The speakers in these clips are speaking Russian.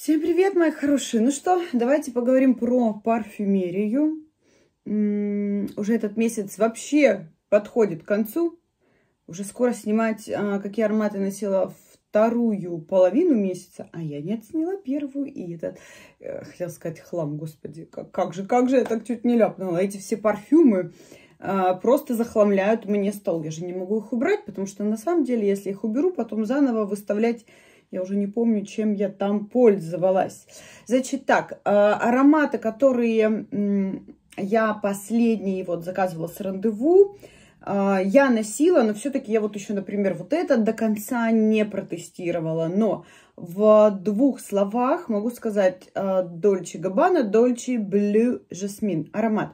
Всем привет, мои хорошие! Ну что, давайте поговорим про парфюмерию. уже этот месяц вообще подходит к концу. Уже скоро снимать, а, какие ароматы носила вторую половину месяца, а я не отсняла первую. И этот, э, хотел сказать, хлам, господи, как, как же, как же я так чуть не ляпнула. Эти все парфюмы э, просто захламляют мне стол. Я же не могу их убрать, потому что на самом деле, если их уберу, потом заново выставлять я уже не помню, чем я там пользовалась. Значит так, э, ароматы, которые я последние вот заказывала с рандеву, э, я носила, но все-таки я вот еще, например, вот этот до конца не протестировала. Но в двух словах могу сказать Дольче Габбана, Дольче Блю Жасмин, аромат.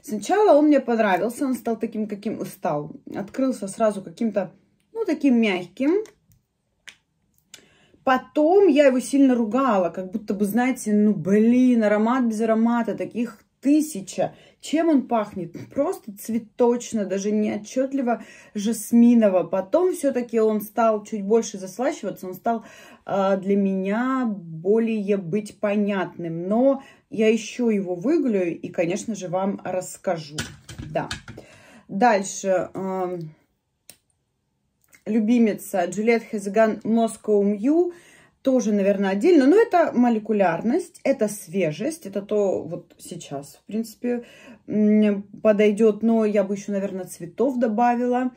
Сначала он мне понравился, он стал таким, каким стал. Открылся сразу каким-то, ну, таким мягким, Потом я его сильно ругала, как будто бы, знаете, ну, блин, аромат без аромата, таких тысяча. Чем он пахнет? Ну, просто цветочно, даже не отчетливо жасминово. Потом все-таки он стал чуть больше заслащиваться, он стал э, для меня более быть понятным. Но я еще его выгулю и, конечно же, вам расскажу. Да. Дальше. Э, любимица Джульет Хезеган Moscow Мью тоже, наверное, отдельно, но это молекулярность, это свежесть, это то вот сейчас, в принципе, подойдет, но я бы еще, наверное, цветов добавила,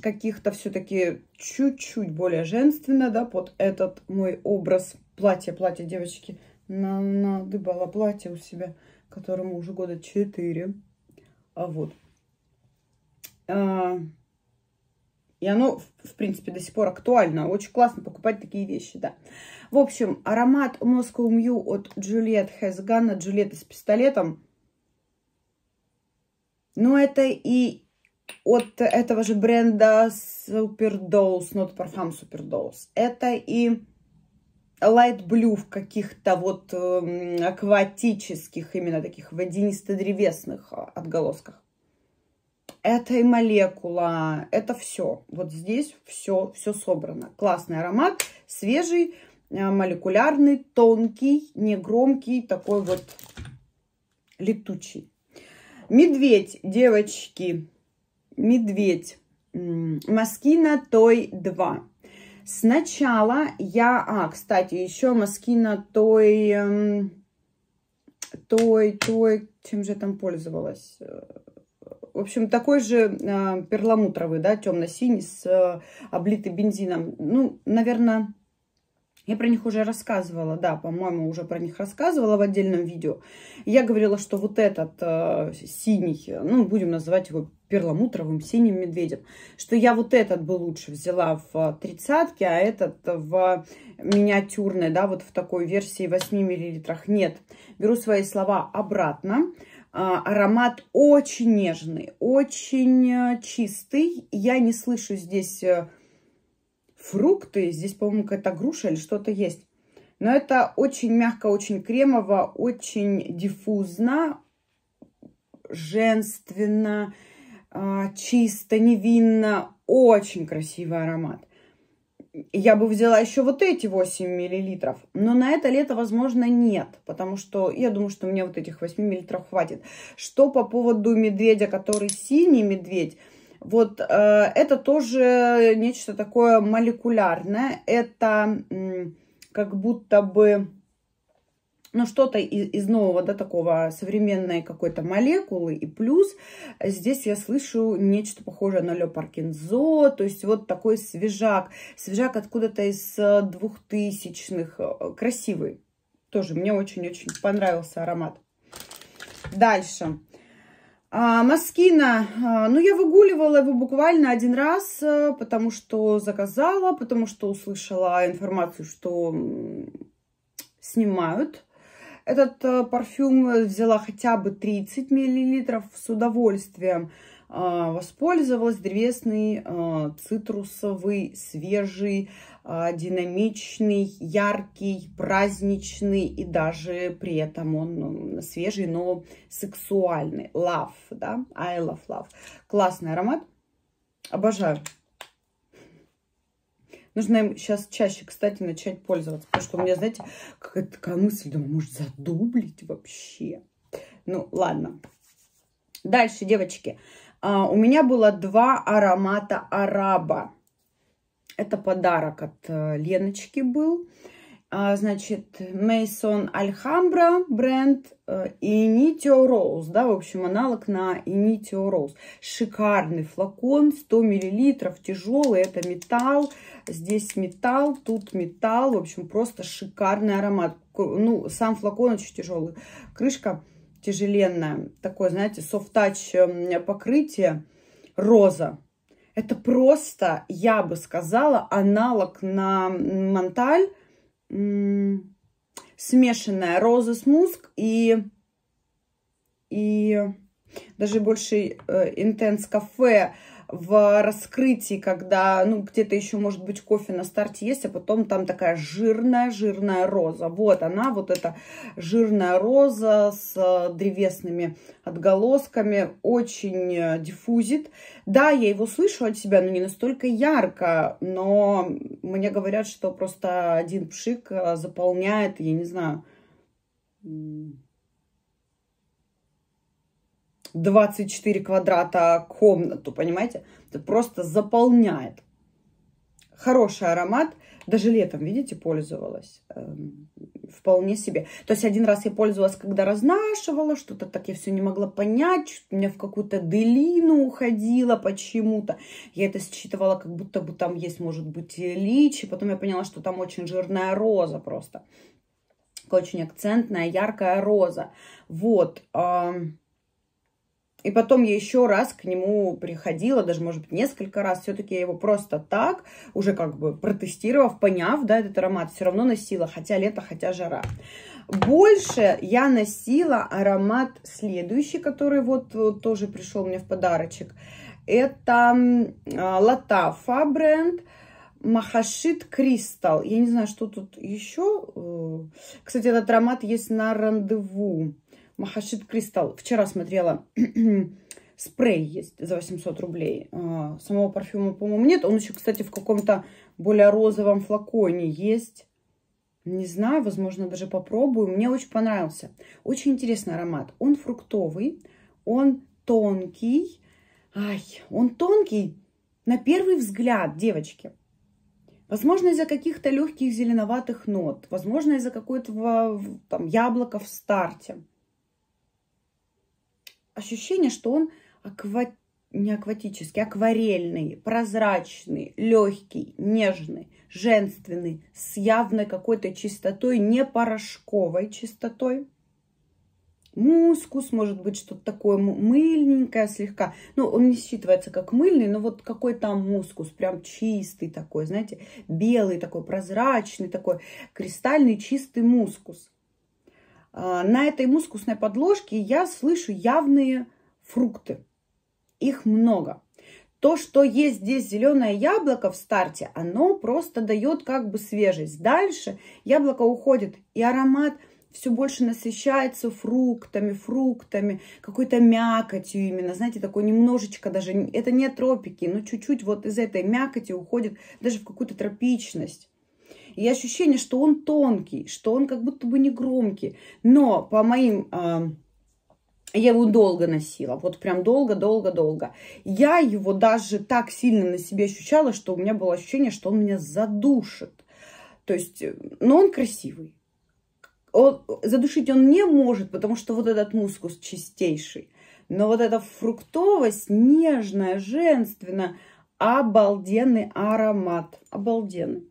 каких-то все-таки чуть-чуть более женственно, да, под этот мой образ платья, платье, девочки, на надыбала платье у себя, которому уже года четыре. а вот. А, и оно, в принципе, до сих пор актуально. Очень классно покупать такие вещи, да. В общем, аромат Moscow Mew от Juliet от Juliet с пистолетом. Но ну, это и от этого же бренда Superdose, not Parfum Superdose. Это и Light Blue в каких-то вот эм, акватических, именно таких водянисто-древесных а, отголосках это и молекула, это все. Вот здесь все, все собрано. Классный аромат, свежий, э, молекулярный, тонкий, негромкий, такой вот летучий. Медведь, девочки, медведь. Маскина Той 2. Сначала я... А, кстати, еще Маскина Той... Эм, той, той... Чем же я там пользовалась? Э, в общем, такой же э, перламутровый, да, темно-синий, с э, а, облитый бензином. Ну, наверное, я про них уже рассказывала, да, по-моему, уже про них рассказывала в отдельном видео. Я говорила, что вот этот э, синий, ну, будем называть его перламутровым синим медведем, что я вот этот бы лучше взяла в тридцатке, а этот в миниатюрной, да, вот в такой версии 8 миллилитрах Нет, беру свои слова обратно. А, аромат очень нежный, очень э, чистый. Я не слышу здесь э, фрукты. Здесь, по-моему, какая-то груша или что-то есть. Но это очень мягко, очень кремово, очень диффузно, женственно, а, чисто, невинно. Очень красивый аромат я бы взяла еще вот эти 8 миллилитров, но на это лето, возможно, нет, потому что я думаю, что мне вот этих 8 миллилитров хватит. Что по поводу медведя, который синий медведь, вот э, это тоже нечто такое молекулярное, это как будто бы ну, что-то из, из нового, да, такого современной какой-то молекулы. И плюс здесь я слышу нечто похожее на леопаркинзо, то есть вот такой свежак. Свежак откуда-то из э, двухтысячных. Э, красивый. Тоже мне очень-очень понравился аромат. Дальше. А, маскина. А, ну, я выгуливала его буквально один раз, потому что заказала, потому что услышала информацию, что снимают этот э, парфюм взяла хотя бы 30 миллилитров с удовольствием э, воспользовалась. Древесный, э, цитрусовый, свежий, динамичный, яркий, праздничный и даже при этом он свежий, но сексуальный. Love, да? I love love. Классный аромат. Обожаю. Нужно им сейчас чаще, кстати, начать пользоваться. Потому что у меня, знаете, какая-то такая мысль, думаю, может задублить вообще. Ну, ладно. Дальше, девочки. А, у меня было два аромата араба. Это подарок от э, Леночки был. А, значит, Mason Alhambra бренд э, и Initio Rose, да, в общем, аналог на Initio Rose. Шикарный флакон, 100 миллилитров, тяжелый, это металл, здесь металл, тут металл, в общем, просто шикарный аромат. Ну, сам флакон очень тяжелый, крышка тяжеленная, такое, знаете, софт-тач эм, покрытие, роза. Это просто, я бы сказала, аналог на Монталь, смешанная роза с муск и, и даже больше э, интенс кафе в раскрытии, когда, ну, где-то еще, может быть, кофе на старте есть, а потом там такая жирная-жирная роза. Вот она, вот эта жирная роза с э, древесными отголосками, очень э, диффузит. Да, я его слышу от себя, но не настолько ярко, но мне говорят, что просто один пшик э, заполняет, я не знаю, 24 квадрата комнату, понимаете? Это просто заполняет. Хороший аромат. Даже летом, видите, пользовалась. Эм, вполне себе. То есть один раз я пользовалась, когда разнашивала, что-то так я все не могла понять. У меня в какую-то делину уходила почему-то. Я это считывала, как будто бы там есть, может быть, э, личи. Потом я поняла, что там очень жирная роза просто. Очень акцентная, яркая роза. Вот. Эм и потом я еще раз к нему приходила, даже, может быть, несколько раз. Все-таки я его просто так, уже как бы протестировав, поняв, да, этот аромат, все равно носила, хотя лето, хотя жара. Больше я носила аромат следующий, который вот, вот тоже пришел мне в подарочек. Это а, Латафа бренд. Махашит Кристалл. Я не знаю, что тут еще. Э. Кстати, этот аромат есть на рандеву. Махашит Кристалл. Вчера смотрела спрей есть за 800 рублей. А, самого парфюма, по-моему, нет. Он еще, кстати, в каком-то более розовом флаконе есть. Не знаю, возможно, даже попробую. Мне очень понравился. Очень интересный аромат. Он фруктовый, он тонкий. Ай, он тонкий на первый взгляд, девочки. Возможно, из-за каких-то легких зеленоватых нот. Возможно, из-за какого-то яблока в старте ощущение, что он аква... не акватический, акварельный, прозрачный, легкий, нежный, женственный, с явной какой-то чистотой, не порошковой чистотой. Мускус, может быть, что-то такое мыльненькое слегка. Ну, он не считывается как мыльный, но вот какой там мускус, прям чистый такой, знаете, белый такой, прозрачный такой, кристальный чистый мускус. А, на этой мускусной подложке я слышу явные фрукты. Их много. То, что есть здесь зеленое яблоко в старте, оно просто дает как бы свежесть. Дальше яблоко уходит, и аромат все больше насыщается фруктами, фруктами, какой-то мякотью именно, знаете, такой немножечко даже, это не тропики, но чуть-чуть вот из этой мякоти уходит даже в какую-то тропичность. И ощущение, что он тонкий, что он как будто бы не громкий. Но по моим... Э, я его долго носила, вот прям долго-долго-долго. Я его даже так сильно на себе ощущала, что у меня было ощущение, что он меня задушит. То есть, э, но он красивый. Он, задушить он не может, потому что вот этот мускус чистейший. Но вот эта фруктовость, нежная, женственная, обалденный аромат. Обалденный.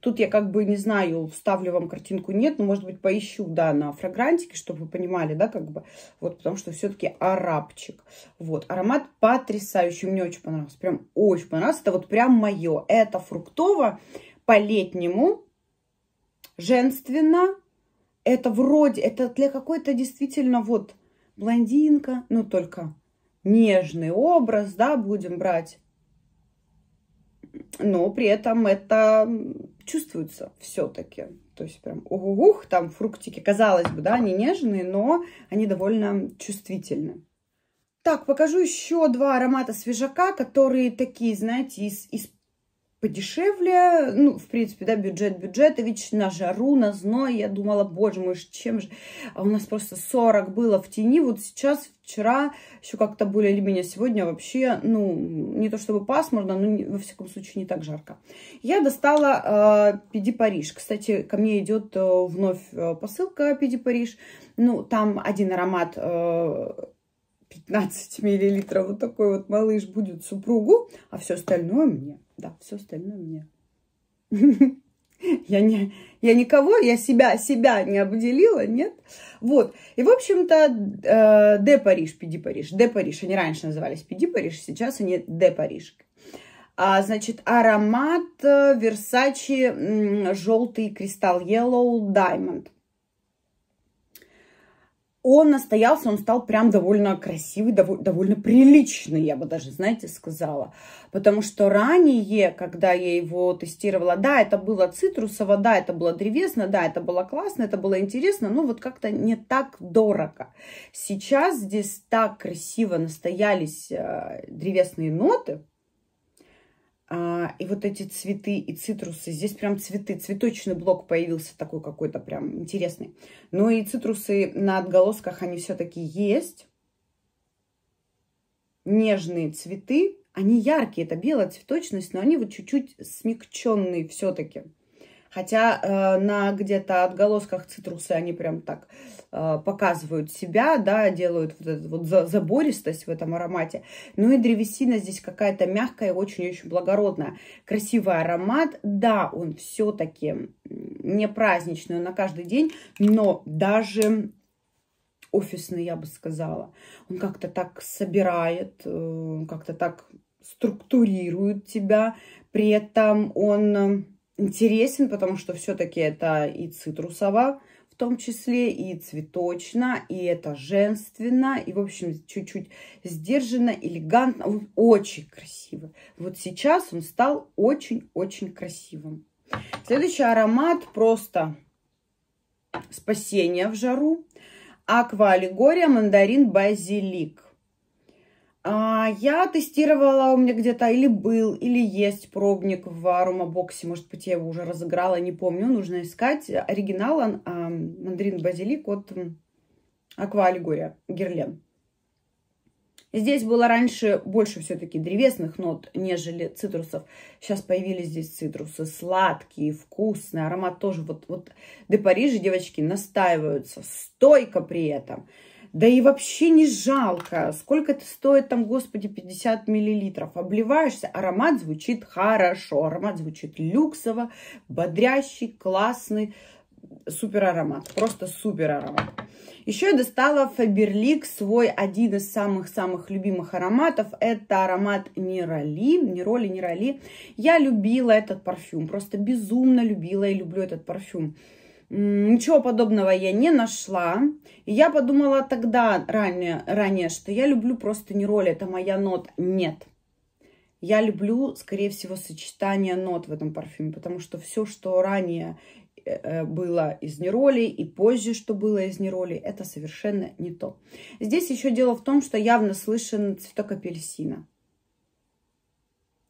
Тут я как бы не знаю, вставлю вам картинку, нет, но, может быть, поищу, да, на фрагрантике, чтобы вы понимали, да, как бы, вот, потому что все-таки арабчик. Вот, аромат потрясающий, мне очень понравился, прям очень понравился, это вот прям мое. Это фруктово, по-летнему, женственно, это вроде, это для какой-то действительно вот блондинка, ну, только нежный образ, да, будем брать но при этом это чувствуется все-таки. То есть прям ух-ух, там фруктики, казалось бы, да, они нежные, но они довольно чувствительны. Так, покажу еще два аромата свежака, которые такие, знаете, из, из подешевле, ну, в принципе, да, бюджет, бюджет, и ведь на жару, на зной, я думала, боже мой, чем же, а у нас просто 40 было в тени, вот сейчас, вчера, еще как-то более или менее, сегодня вообще, ну, не то чтобы пасмурно, но, во всяком случае, не так жарко. Я достала э, Пиди Париж, кстати, ко мне идет э, вновь э, посылка Пиди Париж, ну, там один аромат... Э, 15 миллилитров, вот такой вот малыш будет супругу, а все остальное мне. Да, все остальное мне. Я, не, я никого, я себя, себя не обделила, нет? Вот. И, в общем-то, э, Де Париж, Пиди Париж, Де Париж. Они раньше назывались Пиди Париж, сейчас они Де Париж. А, значит, аромат э, Версачи желтый кристалл Yellow Diamond он настоялся, он стал прям довольно красивый, дов довольно приличный, я бы даже, знаете, сказала. Потому что ранее, когда я его тестировала, да, это было цитрусово, да, это было древесно, да, это было классно, это было интересно, но вот как-то не так дорого. Сейчас здесь так красиво настоялись э, древесные ноты, а, и вот эти цветы и цитрусы. Здесь прям цветы, цветочный блок появился такой какой-то прям интересный. Но и цитрусы на отголосках, они все-таки есть. Нежные цветы, они яркие, это белая цветочность, но они вот чуть-чуть смягченные все-таки. Хотя э, на где-то отголосках цитрусы они прям так э, показывают себя, да, делают вот эту вот забористость в этом аромате. Ну и древесина здесь какая-то мягкая, очень-очень благородная. Красивый аромат, да, он все-таки не праздничный на каждый день, но даже офисный, я бы сказала. Он как-то так собирает, э, как-то так структурирует тебя, при этом он интересен, потому что все-таки это и цитрусово, в том числе, и цветочно, и это женственно, и, в общем, чуть-чуть сдержанно, элегантно. очень красиво. Вот сейчас он стал очень-очень красивым. Следующий аромат просто спасение в жару. Аква аллегория мандарин базилик. А, я тестировала, у меня где-то или был, или есть пробник в аромабоксе. Может быть, я его уже разыграла, не помню. Нужно искать. Оригинал он, базилик от Аквалигория Герлен. Здесь было раньше больше все-таки древесных нот, нежели цитрусов. Сейчас появились здесь цитрусы сладкие, вкусные. Аромат тоже вот, вот до Парижа девочки настаиваются стойко при этом. Да и вообще не жалко. Сколько это стоит там, господи, 50 миллилитров. Обливаешься, аромат звучит хорошо. Аромат звучит люксово, бодрящий, классный. Супер аромат, просто супер аромат. Еще я достала Фаберлик, свой один из самых-самых любимых ароматов. Это аромат Нейроли, Нейроли, Нейроли. Я любила этот парфюм, просто безумно любила и люблю этот парфюм. Ничего подобного я не нашла. И я подумала тогда ранее, ранее, что я люблю просто не роли, это моя нот Нет. Я люблю, скорее всего, сочетание нот в этом парфюме, потому что все, что ранее э, э, было из нероли и позже, что было из нероли, это совершенно не то. Здесь еще дело в том, что явно слышен цветок апельсина.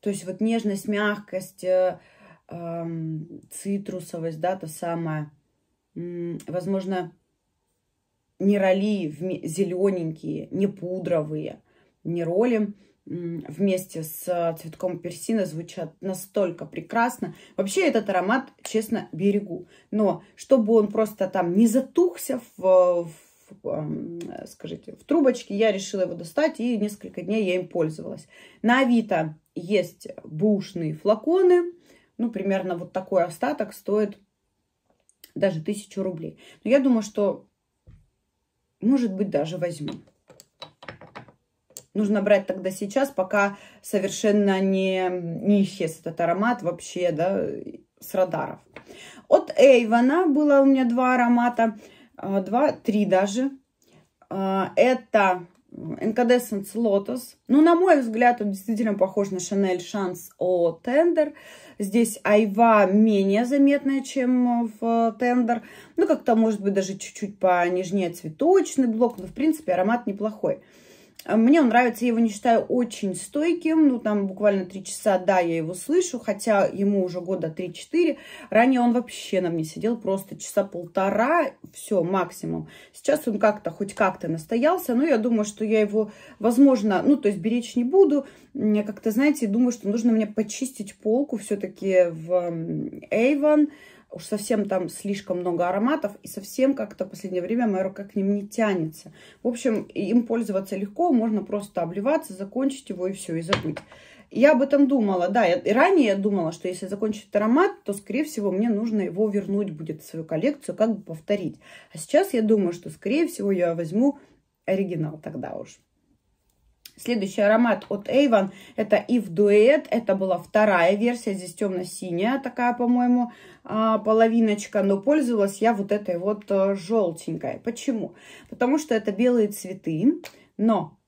То есть вот нежность, мягкость, э, эм, цитрусовость, да, то самое – возможно, не роли зелененькие, не пудровые, не роли вместе с цветком персина звучат настолько прекрасно. Вообще этот аромат, честно, берегу. Но чтобы он просто там не затухся в, в, эм, скажите, в трубочке, я решила его достать и несколько дней я им пользовалась. На Авито есть бушные флаконы. Ну, примерно вот такой остаток стоит даже тысячу рублей. Но я думаю, что, может быть, даже возьму. Нужно брать тогда сейчас, пока совершенно не, не исчез этот аромат вообще, да, с радаров. От Эйвона было у меня два аромата, а, два, три даже. А, это НКД Сенс Лотос. Ну, на мой взгляд, он действительно похож на Шанель Шанс о Тендер. Здесь айва менее заметная, чем в Тендер. Ну, как-то, может быть, даже чуть-чуть понежнее цветочный блок. Но, в принципе, аромат неплохой. Мне он нравится, я его не считаю очень стойким, ну, там буквально 3 часа, да, я его слышу, хотя ему уже года 3-4. Ранее он вообще на мне сидел просто часа полтора, все, максимум. Сейчас он как-то, хоть как-то настоялся, но я думаю, что я его, возможно, ну, то есть беречь не буду. Я как-то, знаете, думаю, что нужно мне почистить полку все-таки в Avon, уж совсем там слишком много ароматов, и совсем как-то в последнее время моя рука к ним не тянется. В общем, им пользоваться легко, можно просто обливаться, закончить его и все, и забыть. Я об этом думала, да, я, и ранее я думала, что если закончить аромат, то, скорее всего, мне нужно его вернуть будет в свою коллекцию, как бы повторить. А сейчас я думаю, что, скорее всего, я возьму оригинал тогда уж. Следующий аромат от Avon это If Duet. Это была вторая версия. Здесь темно-синяя такая, по-моему, а, половиночка. Но пользовалась я вот этой вот э, желтенькой. Почему? Потому что это белые цветы. Но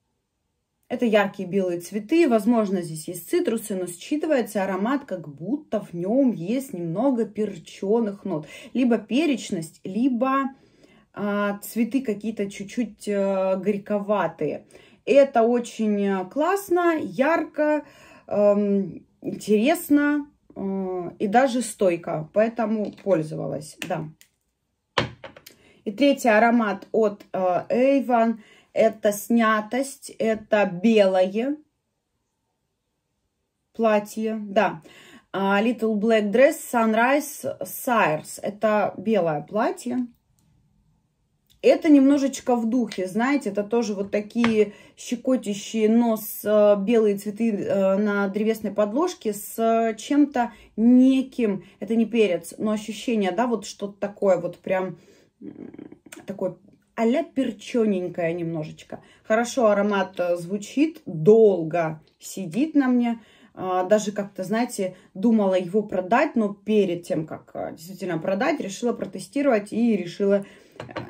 это яркие белые цветы, возможно, здесь есть цитрусы, но считывается аромат, как будто в нем есть немного перченых нот. Либо перечность, либо а, цветы какие-то чуть-чуть а, горьковатые. Это очень э, классно, ярко, эм, интересно э, и даже стойко. Поэтому пользовалась, да. И третий аромат от э, Avon. Это снятость, это белое платье, да. А, Little Black Dress Sunrise Sires. Это белое платье. Это немножечко в духе, знаете, это тоже вот такие щекотящие нос э, белые цветы э, на древесной подложке с э, чем-то неким, это не перец, но ощущение, да, вот что-то такое, вот прям такое а-ля перчененькое немножечко. Хорошо аромат звучит, долго сидит на мне, а, даже как-то, знаете, думала его продать, но перед тем, как действительно продать, решила протестировать и решила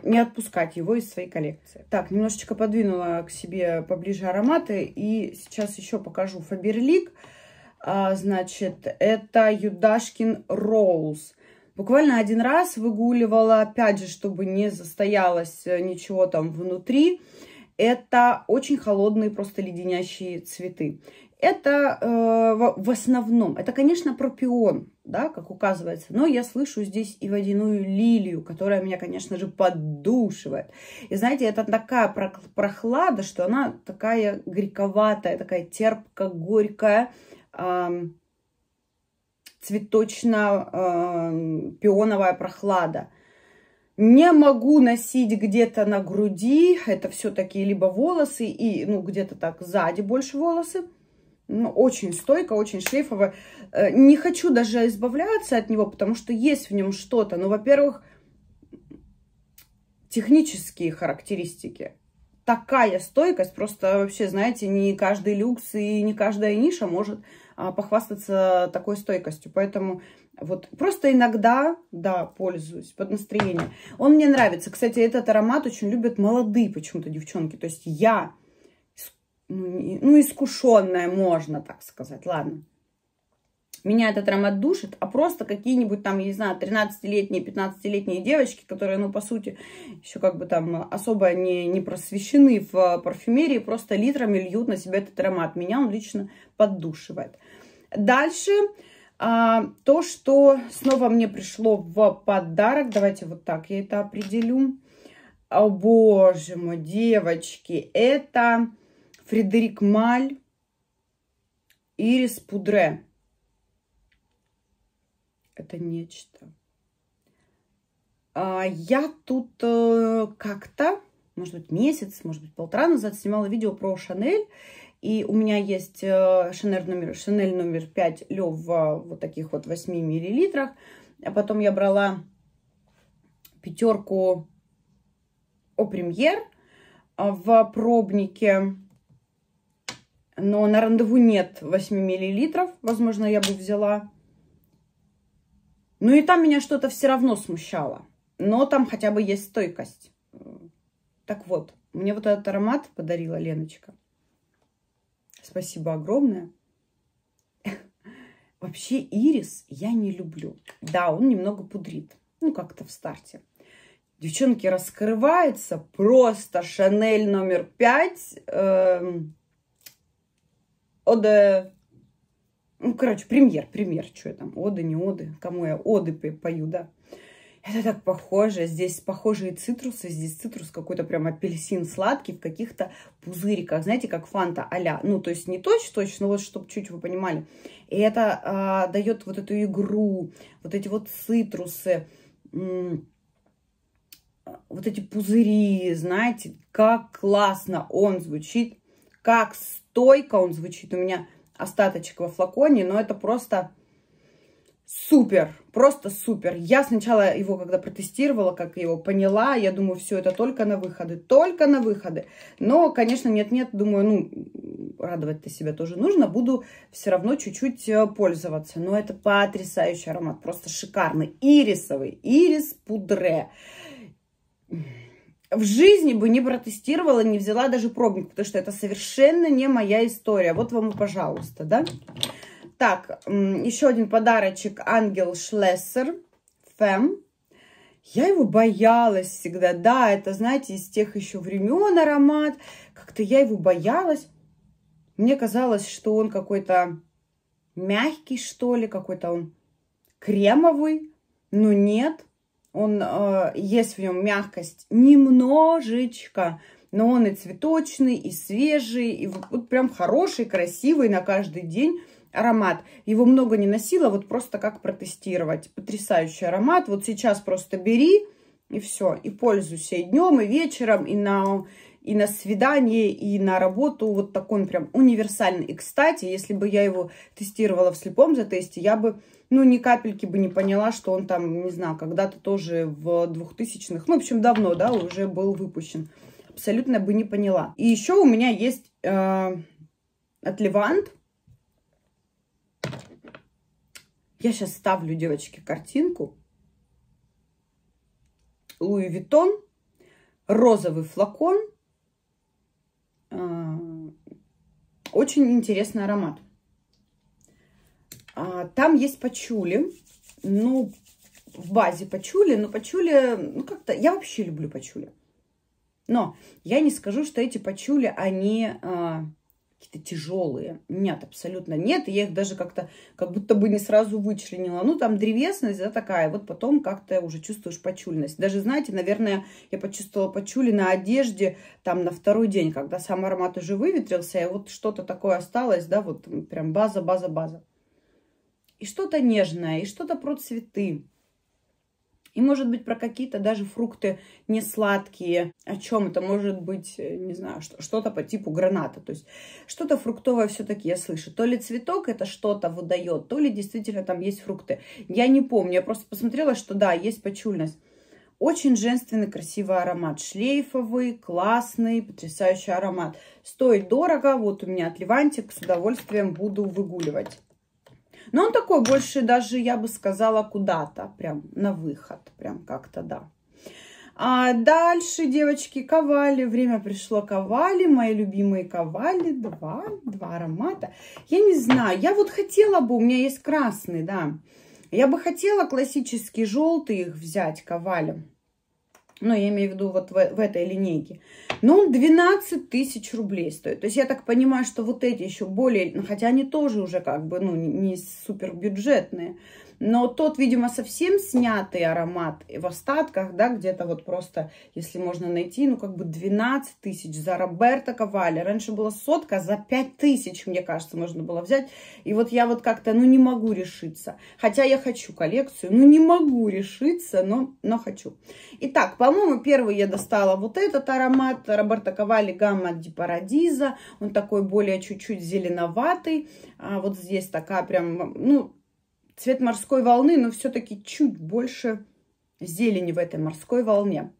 не отпускать его из своей коллекции. Так, немножечко подвинула к себе поближе ароматы. И сейчас еще покажу Фаберлик. А, значит, это Юдашкин Роуз. Буквально один раз выгуливала, опять же, чтобы не застоялось э, ничего там внутри. Это очень холодные, просто леденящие цветы. Это э, в основном, это, конечно, пропион, да, как указывается, но я слышу здесь и водяную лилию, которая меня, конечно же, поддушивает. И знаете, это такая прохлада, что она такая грековатая, такая терпко-горькая, э, цветочно-пионовая прохлада. Не могу носить где-то на груди, это все-таки либо волосы и, ну, где-то так сзади больше волосы – ну, очень стойко, очень шлейфово. Э, не хочу даже избавляться от него, потому что есть в нем что-то. Ну, во-первых, технические характеристики. Такая стойкость, просто вообще, знаете, не каждый люкс и не каждая ниша может а, похвастаться такой стойкостью. Поэтому вот просто иногда, да, пользуюсь под настроение. Он мне нравится. Кстати, этот аромат очень любят молодые почему-то девчонки. То есть я ну, ну, искушенная, можно так сказать, ладно. Меня этот аромат душит, а просто какие-нибудь там, я не знаю, 13-летние, 15-летние девочки, которые, ну, по сути, еще как бы там особо не, не просвещены в парфюмерии, просто литрами льют на себя этот аромат. Меня он лично поддушивает. Дальше а, то, что снова мне пришло в подарок. Давайте вот так я это определю. О, боже мой, девочки, это Фредерик Маль, Ирис Пудре. Это нечто. А я тут э, как-то, может быть, месяц, может быть, полтора назад снимала видео про Шанель. И у меня есть э, Шанель номер, Шанель номер 5 лев в вот таких вот 8 миллилитрах. А потом я брала пятерку о премьер э, в пробнике но на рандеву нет 8 миллилитров, Возможно, я бы взяла. Ну и там меня что-то все равно смущало. Но там хотя бы есть стойкость. Так вот, мне вот этот аромат подарила Леночка. Спасибо огромное. Вообще ирис я не люблю. Да, он немного пудрит. Ну, как-то в старте. Девчонки, раскрывается просто Шанель номер пять. Эм, ода... Ну, короче, премьер, премьер, что я там, оды, не оды, кому я оды пою, да. Это так похоже, здесь похожие цитрусы, здесь цитрус какой-то прям апельсин сладкий в каких-то пузырьках, знаете, как фанта а-ля, ну, то есть не точно, точно, но вот чтобы чуть вы понимали. И это а, дает вот эту игру, вот эти вот цитрусы, вот эти пузыри, знаете, как классно он звучит, как стойко он звучит. У меня остаточек во флаконе, но это просто супер, просто супер. Я сначала его, когда протестировала, как его поняла, я думаю, все это только на выходы, только на выходы. Но, конечно, нет-нет, думаю, ну, радовать-то себя тоже нужно, буду все равно чуть-чуть э, пользоваться. Но это потрясающий аромат, просто шикарный, ирисовый, ирис пудре в жизни бы не протестировала, не взяла даже пробник, потому что это совершенно не моя история. Вот вам и пожалуйста, да? Так, еще один подарочек. Ангел Шлессер. Фэм. Я его боялась всегда. Да, это, знаете, из тех еще времен аромат. Как-то я его боялась. Мне казалось, что он какой-то мягкий, что ли, какой-то он кремовый. Но нет, он э, есть в нем мягкость немножечко, но он и цветочный, и свежий, и вот, вот прям хороший, красивый на каждый день аромат. Его много не носила, вот просто как протестировать. Потрясающий аромат. Вот сейчас просто бери и все, и пользуйся и днем, и вечером, и на и на свидание, и на работу. Вот такой он прям универсальный. И, кстати, если бы я его тестировала в слепом затесте, я бы ну, ни капельки бы не поняла, что он там, не знаю, когда-то тоже в 2000-х, ну, в общем, давно, да, уже был выпущен. Абсолютно бы не поняла. И еще у меня есть э, от Левант. Я сейчас ставлю, девочки, картинку. Луи Витон, розовый флакон. Э, очень интересный аромат. А, там есть пачули. Ну, в базе пачули, но пачули, ну, как-то... Я вообще люблю пачули. Но я не скажу, что эти пачули, они а, какие-то тяжелые. Нет, абсолютно нет. я их даже как-то, как будто бы не сразу вычленила. Ну, там древесность, да, такая. Вот потом как-то уже чувствуешь почульность. Даже, знаете, наверное, я почувствовала почули на одежде там на второй день, когда сам аромат уже выветрился, и вот что-то такое осталось, да, вот прям база, база, база и что-то нежное, и что-то про цветы. И, может быть, про какие-то даже фрукты не сладкие. О чем это может быть, э, не знаю, что-то по типу граната. То есть что-то фруктовое все-таки я слышу. То ли цветок это что-то выдает, то ли действительно там есть фрукты. Я не помню, я просто посмотрела, что да, есть почульность. Очень женственный, красивый аромат. Шлейфовый, классный, потрясающий аромат. Стоит дорого. Вот у меня от Левантик. С удовольствием буду выгуливать. Но он такой больше даже, я бы сказала, куда-то, прям на выход, прям как-то, да. А дальше, девочки, ковали. Время пришло ковали. Мои любимые ковали. Два, два аромата. Я не знаю. Я вот хотела бы, у меня есть красный, да. Я бы хотела классический желтый их взять ковали. Ну, я имею в виду вот в, в этой линейке. Но ну, он 12 тысяч рублей стоит. То есть я так понимаю, что вот эти еще более, ну, хотя они тоже уже как бы, ну, не супер бюджетные. Но тот, видимо, совсем снятый аромат в остатках, да, где-то вот просто, если можно найти, ну, как бы 12 тысяч за Роберто Кавали. Раньше была сотка, за 5 тысяч, мне кажется, можно было взять. И вот я вот как-то, ну, не могу решиться. Хотя я хочу коллекцию, ну, не могу решиться, но, но хочу. Итак, по-моему, первый я достала вот этот аромат Роберто Кавали Гамма Ди Он такой более чуть-чуть зеленоватый. А вот здесь такая прям, ну, Цвет морской волны, но все-таки чуть больше зелени в этой морской волне.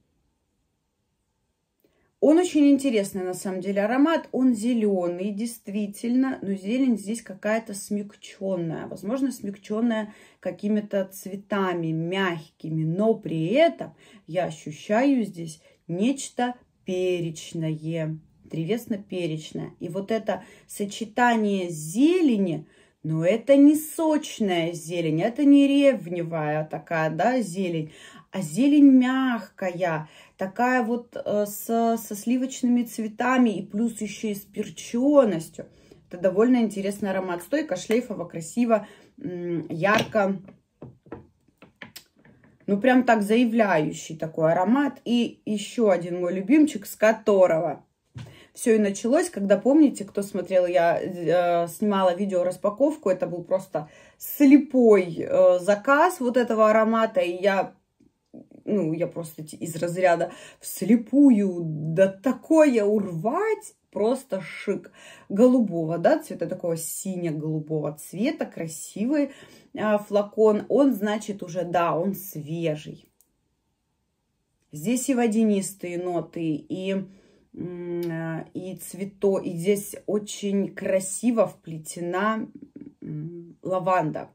Он очень интересный, на самом деле, аромат. Он зеленый, действительно, но зелень здесь какая-то смягченная. Возможно, смягченная какими-то цветами мягкими, но при этом я ощущаю здесь нечто перечное, древесно-перечное. И вот это сочетание зелени – но это не сочная зелень, это не ревневая такая, да, зелень, а зелень мягкая, такая вот э, со, со сливочными цветами и плюс еще и с перченостью. Это довольно интересный аромат. Стойка шлейфово, красиво, ярко. Ну, прям так заявляющий такой аромат. И еще один мой любимчик, с которого все и началось, когда, помните, кто смотрел, я э, снимала видео распаковку, это был просто слепой э, заказ вот этого аромата, и я ну, я просто из разряда вслепую, да такое урвать, просто шик. Голубого, да, цвета такого сине-голубого цвета, красивый э, флакон. Он, значит, уже, да, он свежий. Здесь и водянистые ноты, и Э, и цвето. И здесь очень красиво вплетена лаванда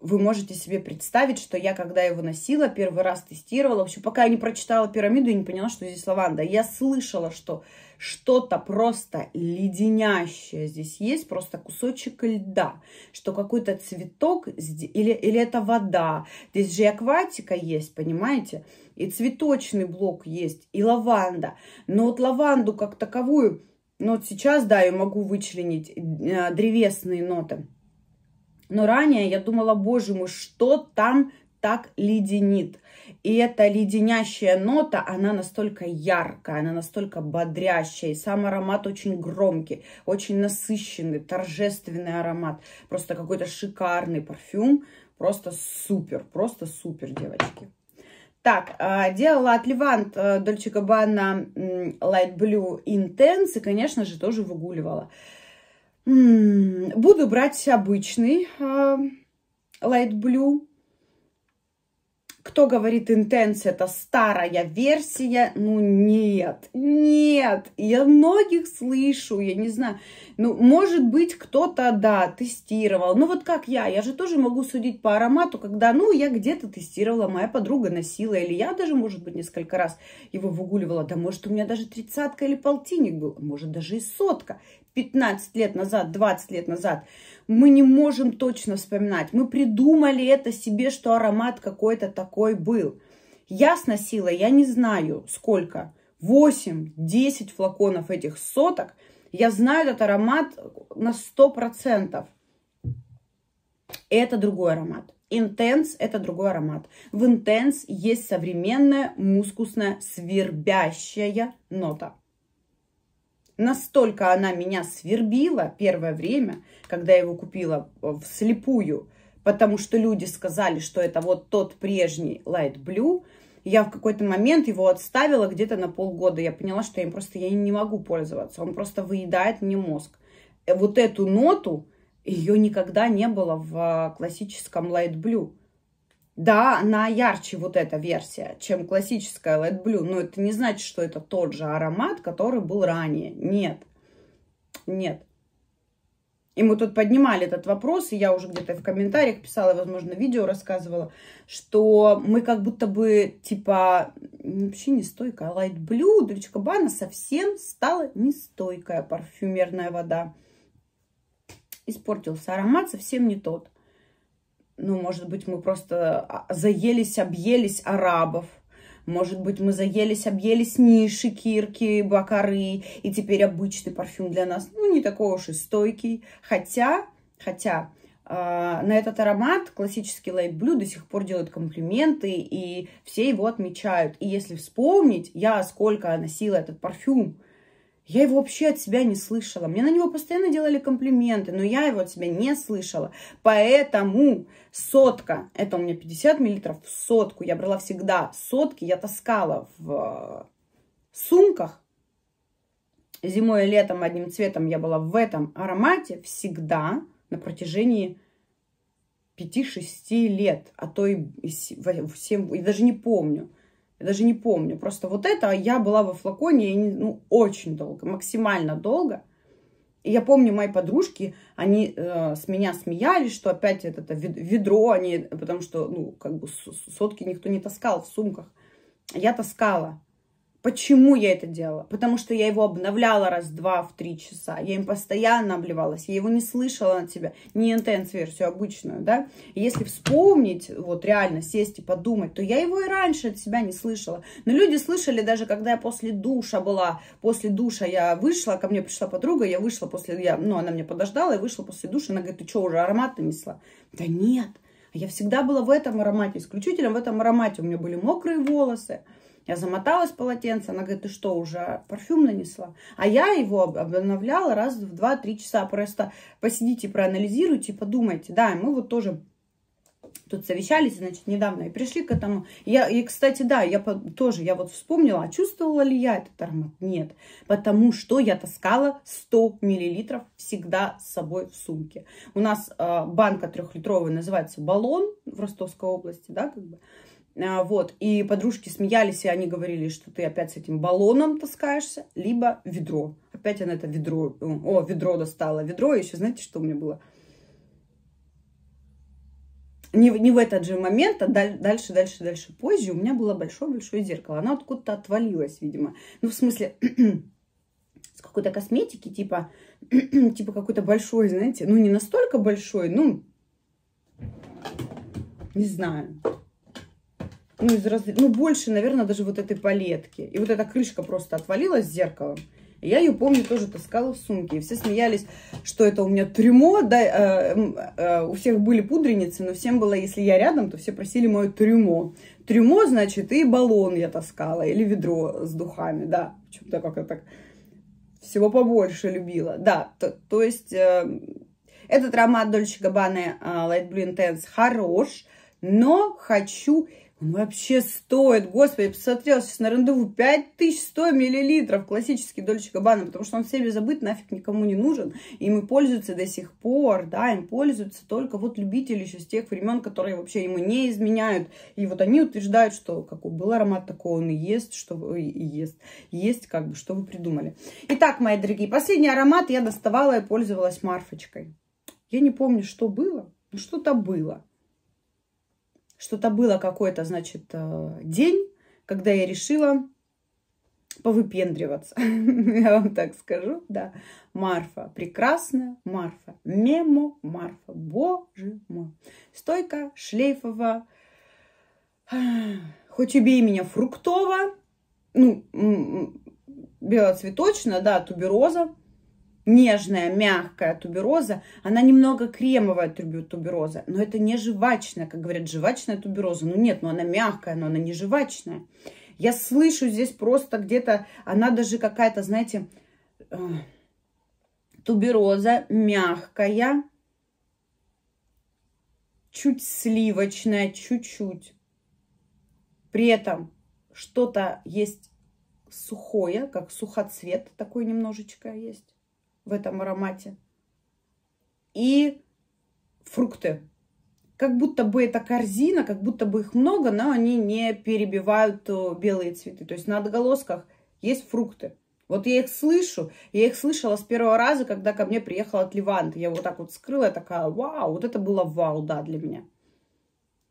вы можете себе представить, что я, когда его носила, первый раз тестировала, вообще, пока я не прочитала пирамиду, я не поняла, что здесь лаванда. Я слышала, что что-то просто леденящее здесь есть, просто кусочек льда, что какой-то цветок, или, или это вода. Здесь же и акватика есть, понимаете? И цветочный блок есть, и лаванда. Но вот лаванду как таковую, ну вот сейчас, да, я могу вычленить э, древесные ноты – но ранее я думала, боже мой, что там так леденит. И эта леденящая нота, она настолько яркая, она настолько бодрящая. И сам аромат очень громкий, очень насыщенный, торжественный аромат. Просто какой-то шикарный парфюм. Просто супер, просто супер, девочки. Так, а, делала от Левант э, Dolce Gabbana Light Blue Intense и, конечно же, тоже выгуливала. Буду брать обычный а, light blue. Кто говорит интенс, это старая версия. Ну нет, нет, я многих слышу, я не знаю. Ну, может быть, кто-то, да, тестировал. Ну вот как я, я же тоже могу судить по аромату, когда, ну, я где-то тестировала, моя подруга носила, или я даже, может быть, несколько раз его выгуливала. Да может, у меня даже тридцатка или полтинник был, может, даже и сотка. 15 лет назад, 20 лет назад, мы не можем точно вспоминать. Мы придумали это себе, что аромат какой-то такой был. Ясно, сила. я не знаю сколько, 8-10 флаконов этих соток. Я знаю этот аромат на 100%. Это другой аромат. Интенс – это другой аромат. В интенс есть современная мускусная свербящая нота. Настолько она меня свербила первое время, когда я его купила э, вслепую, потому что люди сказали, что это вот тот прежний Light Blue. Я в какой-то момент его отставила где-то на полгода. Я поняла, что я им просто я не могу пользоваться. Он просто выедает мне мозг. Э, вот эту ноту, ее никогда не было в э, классическом Light Blue. Да, она ярче вот эта версия, чем классическая Light Blue, но это не значит, что это тот же аромат, который был ранее. Нет, нет. И мы тут поднимали этот вопрос, и я уже где-то в комментариях писала, возможно, видео рассказывала, что мы как будто бы, типа, вообще не стойкая. Light Blue, Дольче Кабана совсем стала нестойкая парфюмерная вода. Испортился аромат, совсем не тот ну, может быть, мы просто а, заелись, объелись арабов, может быть, мы заелись, объелись ниши, кирки, бакары, и теперь обычный парфюм для нас, ну, не такой уж и стойкий. Хотя, хотя, а, на этот аромат классический лайтблю до сих пор делают комплименты, и все его отмечают. И если вспомнить, я сколько носила этот парфюм, я его вообще от себя не слышала. Мне на него постоянно делали комплименты, но я его от себя не слышала. Поэтому сотка, это у меня 50 миллилитров, в сотку я брала всегда. Сотки я таскала в э, сумках. Зимой и летом одним цветом я была в этом аромате всегда на протяжении 5-6 лет, а то и 7, и даже не помню я даже не помню, просто вот это, а я была во флаконе, ну, очень долго, максимально долго. И я помню, мои подружки, они э, с меня смеялись, что опять это, это ведро, они, потому что, ну, как бы сотки никто не таскал в сумках. Я таскала. Почему я это делала? Потому что я его обновляла раз, два, в три часа. Я им постоянно обливалась. Я его не слышала на тебя. Не интенс-версию обычную, да? И если вспомнить, вот реально сесть и подумать, то я его и раньше от себя не слышала. Но люди слышали даже, когда я после душа была. После душа я вышла, ко мне пришла подруга, я вышла после... Я, ну, она меня подождала, и вышла после душа. Она говорит, ты что, уже аромат нанесла? Да нет. А я всегда была в этом аромате, исключительно в этом аромате. У меня были мокрые волосы. Я замоталась полотенце, она говорит, ты что, уже парфюм нанесла? А я его обновляла раз в 2-3 часа. Просто посидите, проанализируйте, подумайте. Да, мы вот тоже тут совещались, значит, недавно и пришли к этому. Я, и, кстати, да, я по, тоже, я вот вспомнила, а чувствовала ли я этот аромат? Нет, потому что я таскала 100 миллилитров всегда с собой в сумке. У нас э, банка трехлитровая называется «Баллон» в Ростовской области, да, как бы. А, вот, и подружки смеялись, и они говорили, что ты опять с этим баллоном таскаешься, либо ведро. Опять она это ведро, о, ведро достала. Ведро, еще знаете, что у меня было? Не, не в этот же момент, а дальше, дальше, дальше, позже у меня было большое-большое зеркало. Оно откуда-то отвалилось, видимо. Ну, в смысле, с какой-то косметики, типа, типа какой-то большой, знаете, ну, не настолько большой, ну, не знаю ну, из раз... ну, больше, наверное, даже вот этой палетки. И вот эта крышка просто отвалилась с зеркалом. И я ее, помню, тоже таскала в сумке. И все смеялись, что это у меня трюмо. Да, э, э, у всех были пудреницы, но всем было, если я рядом, то все просили мое трюмо. Трюмо, значит, и баллон я таскала, или ведро с духами, да. Почему-то как-то так всего побольше любила. Да, то, то есть э, этот аромат Дольче Габбаны э, Light Blue Intense хорош, но хочу он вообще стоит, господи, я посмотрела сейчас на рандеву, 5100 миллилитров классический Дольче Габбана, потому что он себе забыт, нафиг никому не нужен, им и пользуются до сих пор, да, им пользуются только вот любители еще с тех времен, которые вообще ему не изменяют, и вот они утверждают, что какой был аромат, такой он и есть, что и есть, есть как бы, что вы придумали. Итак, мои дорогие, последний аромат я доставала и пользовалась Марфочкой. Я не помню, что было, но ну, что-то было что-то было какой-то, значит, э, день, когда я решила повыпендриваться, я вам так скажу, да. Марфа прекрасная, Марфа мемо, Марфа, боже мой. Стойка, шлейфова, хоть убей меня, фруктова, ну, белоцветочная, да, тубероза, нежная, мягкая тубероза, она немного кремовая тубероза, но это не жвачная, как говорят, жвачная тубероза. Ну нет, но ну она мягкая, но она не жвачная. Я слышу здесь просто где-то, она даже какая-то, знаете, э, тубероза мягкая, чуть сливочная, чуть-чуть. При этом что-то есть сухое, как сухоцвет такой немножечко есть в этом аромате. И фрукты. Как будто бы это корзина, как будто бы их много, но они не перебивают э, белые цветы. То есть на отголосках есть фрукты. Вот я их слышу. Я их слышала с первого раза, когда ко мне приехал от Леванта. Я вот так вот скрыла, я такая, вау, вот это было вау, да, для меня.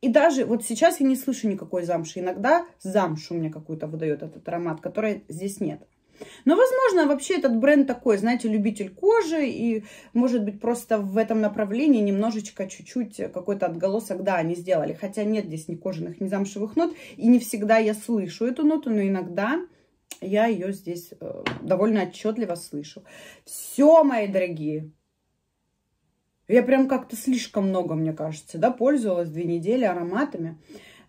И даже вот сейчас я не слышу никакой замши. Иногда замшу мне какую-то выдает этот аромат, которой здесь нет. Но, ну, возможно, вообще этот бренд такой, знаете, любитель кожи, и, может быть, просто в этом направлении немножечко, чуть-чуть какой-то отголосок, да, они сделали. Хотя нет здесь ни кожаных, ни замшевых нот, и не всегда я слышу эту ноту, но иногда я ее здесь э, довольно отчетливо слышу. Все, мои дорогие, я прям как-то слишком много, мне кажется, да, пользовалась две недели ароматами.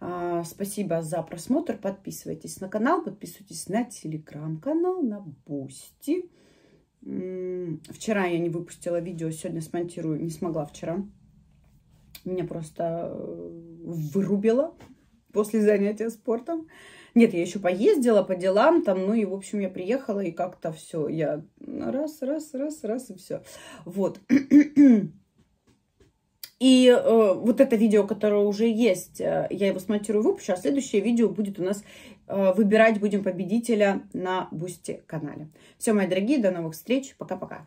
А, спасибо за просмотр. Подписывайтесь на канал, подписывайтесь на телеграм-канал, на Бусти. Вчера я не выпустила видео, сегодня смонтирую. Не смогла вчера. Меня просто э, вырубило после занятия спортом. Нет, я еще поездила по делам там, ну и, в общем, я приехала, и как-то все, я раз, раз, раз, раз, и все. Вот. И э, вот это видео, которое уже есть, э, я его смонтирую, выпущу, а следующее видео будет у нас э, «Выбирать будем победителя» на Бусти канале. Все, мои дорогие, до новых встреч, пока-пока.